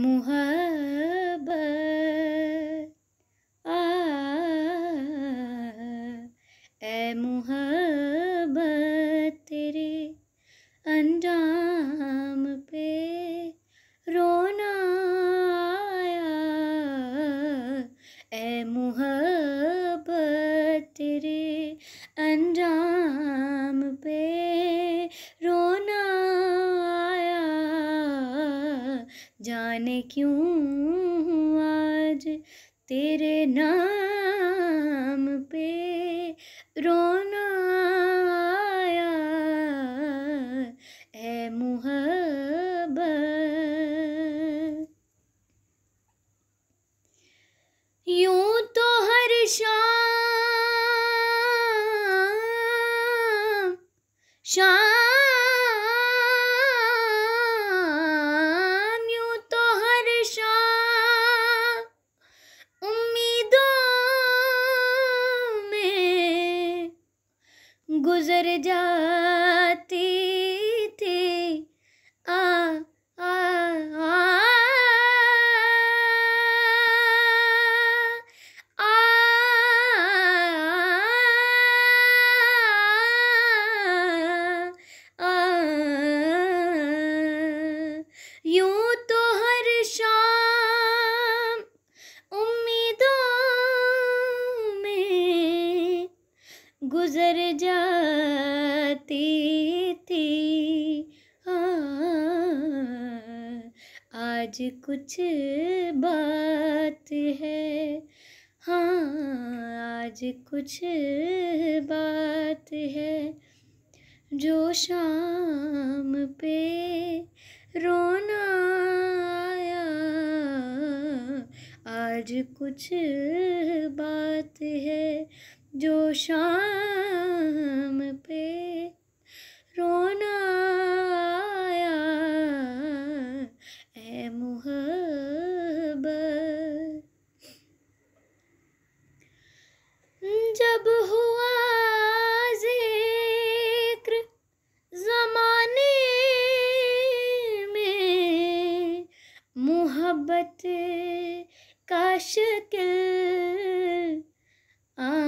मुहब आ ए मोहब्बत तेरे अंजाम पे रोना जाने क्यों आज तेरे नाम पे रोना गुजर जाती थी आ आ आ यूं गुजर जाती थी हाँ आज कुछ बात है हाँ आज कुछ बात है जो शाम पे रोना आया आज कुछ बात है जो शाम पे रोना आया ए जब हुआ जिक्र जमाने में मोहब्बत का शक्ल आ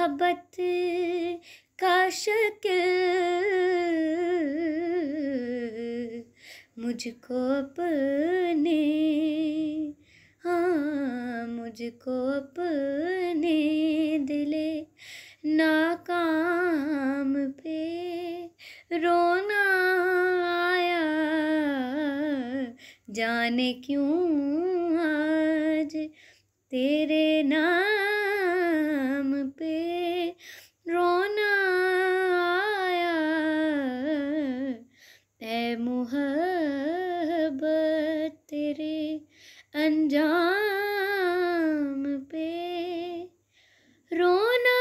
मोहब्बत का शक्ल मुझको अपने हाँ मुझको अपने दिले नाकाम पे रोना आया जाने क्यों आज तेरे ना अनजाम पे रोना